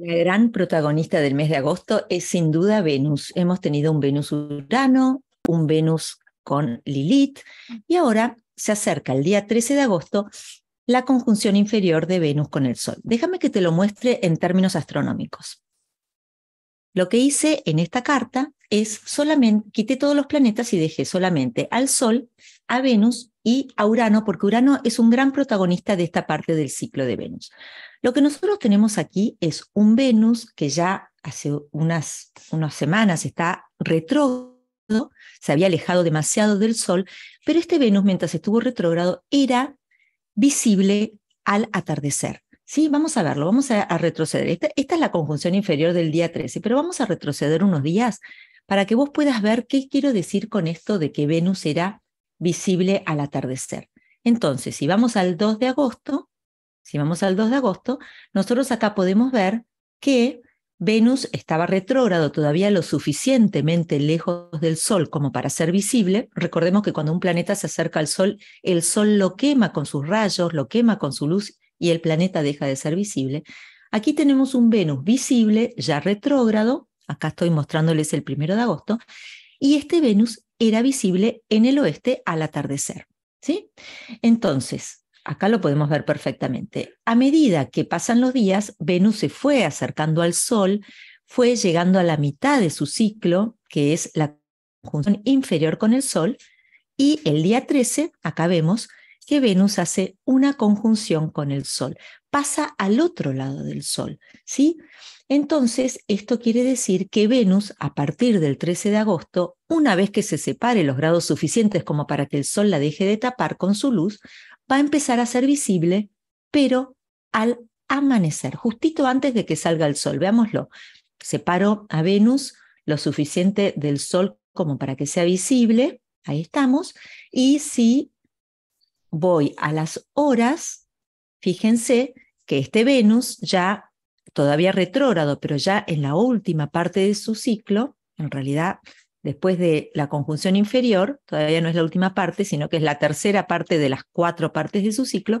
La gran protagonista del mes de agosto es sin duda Venus. Hemos tenido un Venus Urano, un Venus con Lilith y ahora se acerca el día 13 de agosto la conjunción inferior de Venus con el Sol. Déjame que te lo muestre en términos astronómicos. Lo que hice en esta carta es solamente, quité todos los planetas y dejé solamente al Sol, a Venus y a Urano, porque Urano es un gran protagonista de esta parte del ciclo de Venus. Lo que nosotros tenemos aquí es un Venus que ya hace unas, unas semanas está retrógrado se había alejado demasiado del Sol, pero este Venus, mientras estuvo retrógrado, era visible al atardecer. ¿sí? Vamos a verlo, vamos a, retroceder. esta, es la conjunción inferior del día 13, pero vamos a retroceder unos días para que vos puedas ver qué quiero decir con esto de que Venus era visible al atardecer. Entonces, si vamos al 2 de agosto, si vamos al 2 de agosto, nosotros acá podemos ver que Venus estaba retrógrado, todavía lo suficientemente lejos del Sol como para ser visible. Recordemos que cuando un planeta se acerca al Sol, el Sol lo quema con sus rayos, lo quema con su luz y el planeta deja de ser visible. Aquí tenemos un Venus visible, ya retrógrado, acá estoy mostrándoles el primero de agosto, y este Venus era visible en el oeste al atardecer. ¿sí? Entonces, Acá lo podemos ver perfectamente. A medida que pasan los días, Venus se fue acercando al Sol, fue llegando a la mitad de su ciclo, que es la conjunción inferior con el Sol, y el día 13, acá vemos que Venus hace una conjunción con el Sol, pasa al otro lado del Sol, ¿sí? Entonces, esto quiere decir que Venus, a partir del 13 de agosto, una vez que se separe los grados suficientes como para que el Sol la deje de tapar con su luz, va a empezar a ser visible, pero al amanecer, justito antes de que salga el Sol. Veámoslo. Separo a Venus lo suficiente del Sol como para que sea visible. Ahí estamos. Y si voy a las horas, fíjense que este Venus ya todavía retrógrado, pero ya en la última parte de su ciclo, en realidad después de la conjunción inferior, todavía no es la última parte, sino que es la tercera parte de las cuatro partes de su ciclo,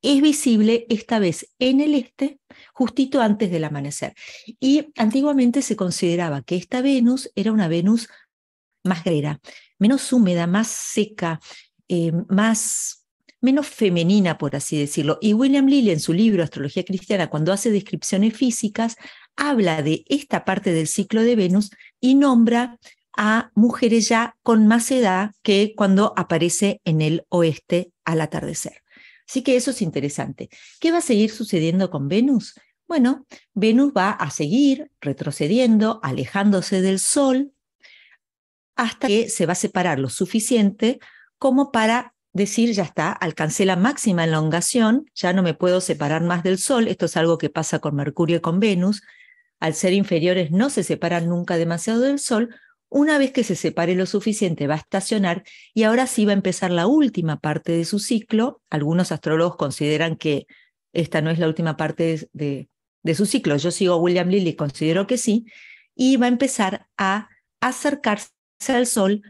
es visible esta vez en el este, justito antes del amanecer. Y antiguamente se consideraba que esta Venus era una Venus más grera, menos húmeda, más seca, eh, más menos femenina, por así decirlo. Y William Lilly, en su libro Astrología Cristiana, cuando hace descripciones físicas, habla de esta parte del ciclo de Venus y nombra a mujeres ya con más edad que cuando aparece en el oeste al atardecer. Así que eso es interesante. ¿Qué va a seguir sucediendo con Venus? Bueno, Venus va a seguir retrocediendo, alejándose del Sol, hasta que se va a separar lo suficiente como para decir, ya está, alcancé la máxima elongación, ya no me puedo separar más del Sol, esto es algo que pasa con Mercurio y con Venus, al ser inferiores no se separan nunca demasiado del Sol, una vez que se separe lo suficiente va a estacionar y ahora sí va a empezar la última parte de su ciclo, algunos astrólogos consideran que esta no es la última parte de, su ciclo, yo sigo William Lilly, considero que sí, y va a empezar a acercarse al Sol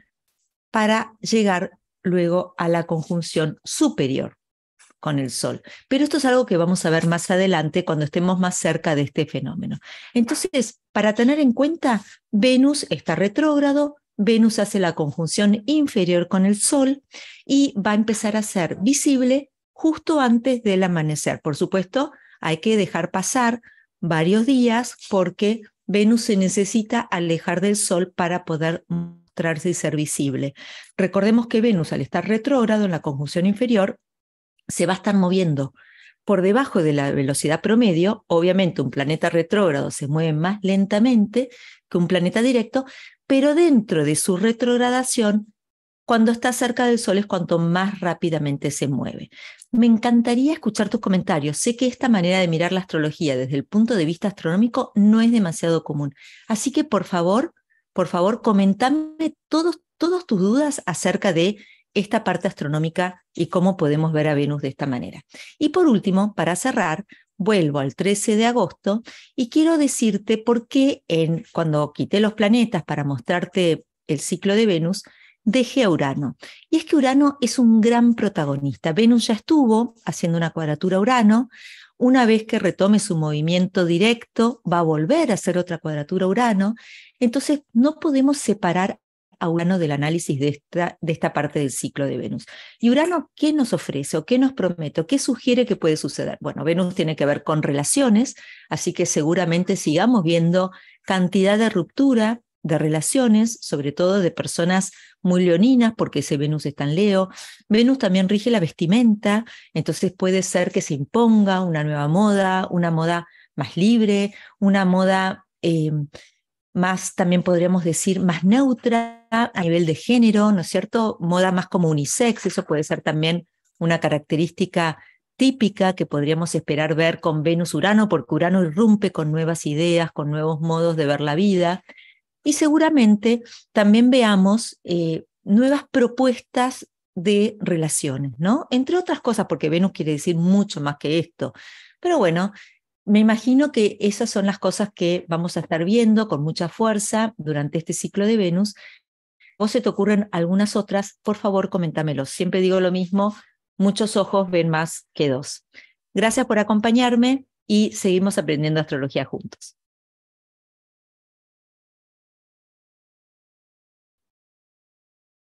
para llegar luego a la conjunción superior con el Sol. Pero esto es algo que vamos a ver más adelante cuando estemos más cerca de este fenómeno. Entonces, para tener en cuenta, Venus está retrógrado, Venus hace la conjunción inferior con el Sol y va a empezar a ser visible justo antes del amanecer. Por supuesto, hay que dejar pasar varios días porque Venus se necesita alejar del Sol para poder y ser visible. Recordemos que Venus, al estar retrógrado en la conjunción inferior, se va a estar moviendo por debajo de la velocidad promedio. Obviamente, un planeta retrógrado se mueve más lentamente que un planeta directo, pero dentro de su retrogradación, cuando está cerca del Sol es cuanto más rápidamente se mueve. Me encantaría escuchar tus comentarios. Sé que esta manera de mirar la astrología desde el punto de vista astronómico no es demasiado común. Así que, por favor, por favor, comentame todos, todas tus dudas acerca de esta parte astronómica y cómo podemos ver a Venus de esta manera. Y por último, para cerrar, vuelvo al 13 de agosto y quiero decirte por qué en, cuando quité los planetas para mostrarte el ciclo de Venus, dejé a Urano. Y es que Urano es un gran protagonista. Venus ya estuvo haciendo una cuadratura a Urano una vez que retome su movimiento directo, va a volver a hacer otra cuadratura Urano. Entonces, no podemos separar a Urano del análisis de esta, de esta parte del ciclo de Venus. ¿Y Urano qué nos ofrece o qué nos promete o qué sugiere que puede suceder? Bueno, Venus tiene que ver con relaciones, así que seguramente sigamos viendo cantidad de ruptura, de relaciones, sobre todo de personas muy leoninas, porque ese Venus está en Leo. Venus también rige la vestimenta, entonces puede ser que se imponga una nueva moda, una moda más libre, una moda em, más, también podríamos decir, más neutra a nivel de género, ¿no es cierto? Moda más como unisex, eso puede ser también una característica típica que podríamos esperar ver con Venus-Urano, porque Urano irrumpe con nuevas ideas, con nuevos modos de ver la vida y seguramente también veamos eh, nuevas propuestas de relaciones, ¿no? Entre otras cosas, porque Venus quiere decir mucho más que esto. Pero bueno, me imagino que esas son las cosas que vamos a estar viendo con mucha fuerza durante este ciclo de Venus. ¿O se te ocurren algunas otras? Por favor, coméntamelo. Siempre digo lo mismo, muchos ojos ven más que dos. Gracias por acompañarme y seguimos aprendiendo astrología juntos.